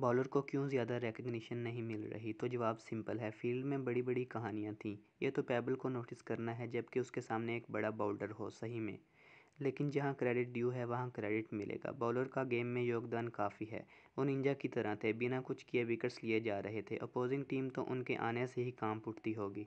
bowler को क्यों ज़्यादा रिकग्निशन नहीं मिल रही तो जवाब सिंपल है फील्ड में बड़ी बड़ी कहानियाँ थीं ये तो पैबल को नोटिस करना है जबकि उसके सामने एक बड़ा बाउल्डर हो सही में लेकिन जहाँ क्रेडिट ड्यू है वहाँ क्रेडिट मिलेगा बॉलर का गेम में योगदान काफ़ी है वो निंजा की तरह थे बिना कुछ किए विकेट्स लिए जा रहे थे अपोजिंग टीम तो उनके आने से ही काम उठती होगी